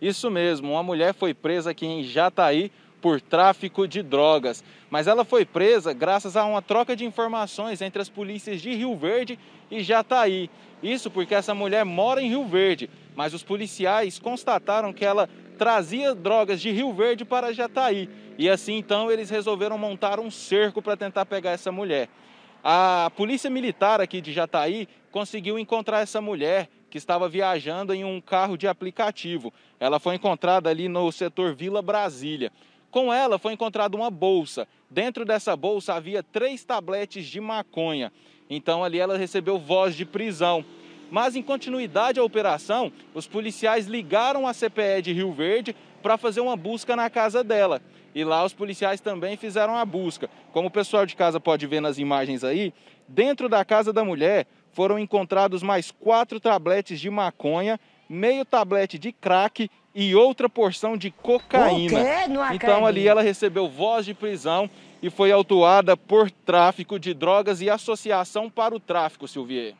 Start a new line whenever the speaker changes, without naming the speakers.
Isso mesmo, uma mulher foi presa aqui em Jataí por tráfico de drogas. Mas ela foi presa graças a uma troca de informações entre as polícias de Rio Verde e Jataí. Isso porque essa mulher mora em Rio Verde, mas os policiais constataram que ela trazia drogas de Rio Verde para Jataí. E assim então eles resolveram montar um cerco para tentar pegar essa mulher. A polícia militar aqui de Jataí conseguiu encontrar essa mulher que estava viajando em um carro de aplicativo. Ela foi encontrada ali no setor Vila Brasília. Com ela foi encontrada uma bolsa. Dentro dessa bolsa havia três tabletes de maconha. Então ali ela recebeu voz de prisão. Mas, em continuidade à operação, os policiais ligaram a CPE de Rio Verde para fazer uma busca na casa dela. E lá os policiais também fizeram a busca. Como o pessoal de casa pode ver nas imagens aí, dentro da casa da mulher foram encontrados mais quatro tabletes de maconha, meio tablete de crack e outra porção de cocaína. Então ali ela recebeu voz de prisão e foi autuada por tráfico de drogas e associação para o tráfico, Silvier.